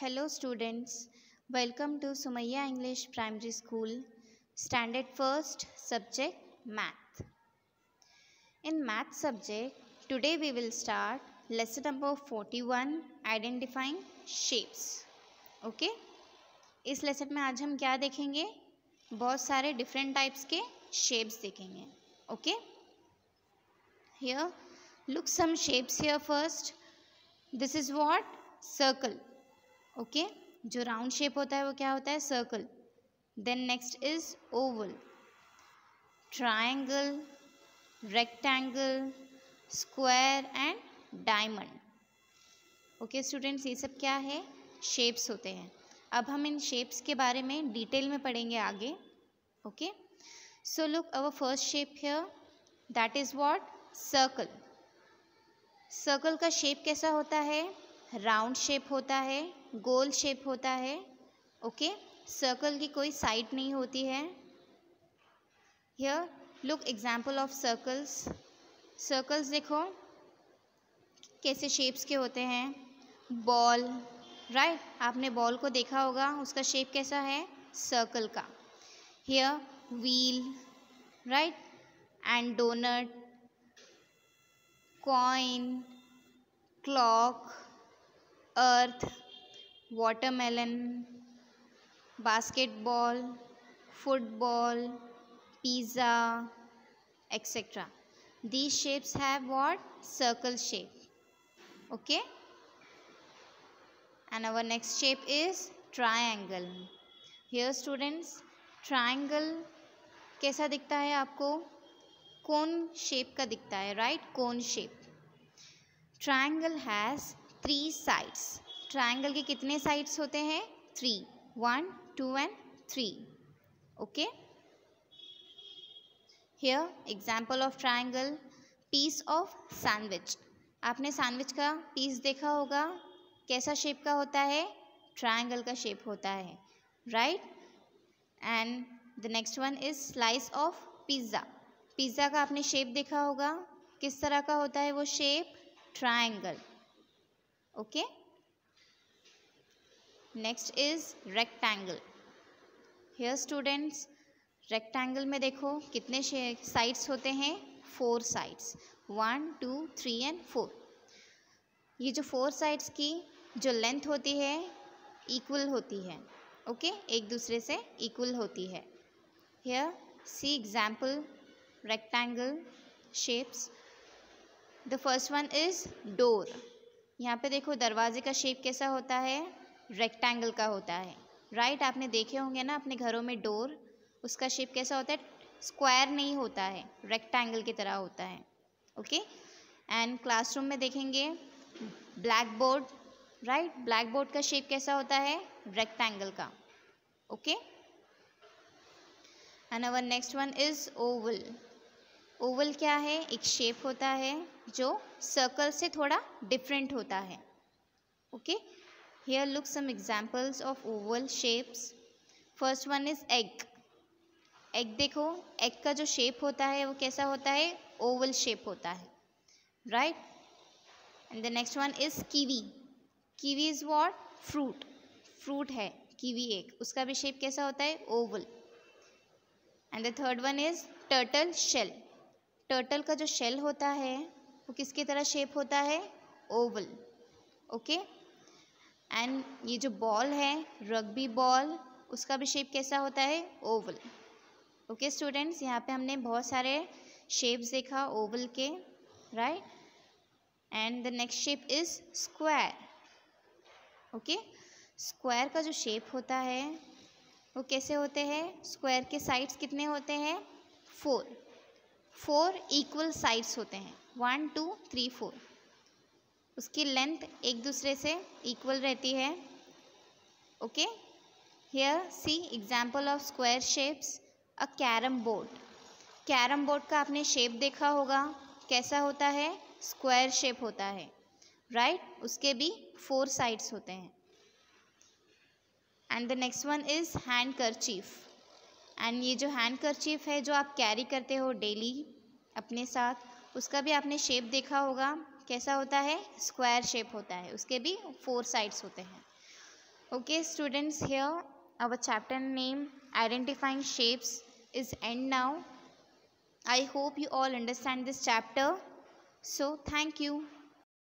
Hello students welcome to Sumaiya English primary school standard first subject math in math subject today we will start lesson number forty one identifying shapes okay इस lesson में आज हम क्या देखेंगे बहुत सारे different types के shapes देखेंगे okay here look some shapes here first this is what circle okay जो राउंड शेप होता है वो क्या होता है circle then next is oval triangle rectangle square and diamond okay students ये सब क्या है शेप्स होते हैं अब हम इन शेप्स के बारे में डिटेल में पढ़ेंगे आगे okay so look our first shape है that is what circle circle का शेप कैसा होता है राउंड शेप होता है गोल शेप होता है ओके सर्कल की कोई साइड नहीं होती है here look example of circles circles देखो कैसे शेप्स के होते हैं बॉल राइट right? आपने बॉल को देखा होगा उसका शेप कैसा है सर्कल का here wheel right and doughnut coin clock earth watermelon basketball football pizza etcetera these shapes have what circle shape okay and our next shape is triangle here students triangle कैसा दिखता है आपको कौन shape का दिखता है right कौन shape triangle has three sides triangle के कितने साइड्स होते हैं three one two and three okay here example of triangle piece of sandwich आपने सैंडविच का पीस देखा होगा कैसा शेप का होता है ट्राइंगल का शेप होता है right and the next one is slice of pizza pizza का आपने शेप देखा होगा किस तरह का होता है वो shape triangle okay next is rectangle here students rectangle में देखो कितने साइड्स होते हैं four sides one two three and four ये जो फोर साइड्स की जो लेंथ होती है इक्वल होती है ओके okay? एक दूसरे से इक्वल होती है here see example rectangle shapes the first one is door यहाँ पे देखो दरवाजे का शेप कैसा होता है रेक्टेंगल का होता है राइट right? आपने देखे होंगे ना अपने घरों में डोर उसका शेप कैसा होता है स्क्वायर नहीं होता है रेक्टेंगल की तरह होता है ओके एंड क्लासरूम में देखेंगे black board right black board का शेप कैसा होता है रेक्टेंगल का okay and our next one is oval oval क्या है एक शेप होता है जो सर्कल से थोड़ा डिफरेंट होता है okay here look some examples of oval shapes first one is egg egg देखो एग का जो शेप होता है वो कैसा होता है ओवल शेप होता है right and the next one is kiwi kiwi is what fruit fruit है कीवी एक उसका भी शेप कैसा होता है oval and the third one is turtle shell turtle का जो शेल होता है वो किसकी तरह शेप होता है ओवल ओके एंड ये जो बॉल है रग्बी बॉल उसका भी शेप कैसा होता है ओवल ओके स्टूडेंट्स यहाँ पे हमने बहुत सारे शेप्स देखा ओवल के right and the next shape is square okay square का जो शेप होता है वो कैसे होते हैं स्क्वायर के साइड्स कितने होते हैं फोर फोर इक्वल साइड्स होते हैं वन टू थ्री फोर उसकी लेंथ एक दूसरे से इक्वल रहती है okay here see example of square shapes a carrom board carrom board का आपने शेप देखा होगा कैसा होता है स्क्वायर शेप होता है राइट right? उसके भी फोर साइड्स होते हैं and the next one is handkerchief and ये जो हैंड करचीफ है जो आप कैरी करते हो डेली अपने साथ उसका भी आपने शेप देखा होगा कैसा होता है स्क्वायर शेप होता है उसके भी फोर साइड्स होते हैं okay students here our chapter name identifying shapes is and now I hope you all understand this chapter so thank you